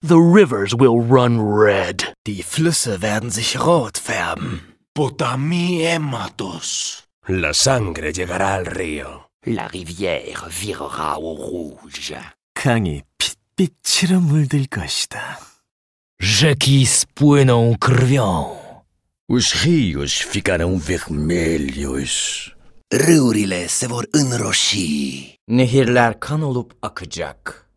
The rivers will run red. Die Flüsse werden sich rot färben. Potamiematos. La sangre llegará al río. La rivière virera au rouge. 강이 핏빛으로 물들 것이다. Rzeki spłyną krwią. Os rios ficarão vermelhos. Rurile se vor înroși. Nehirler kan olup akacak.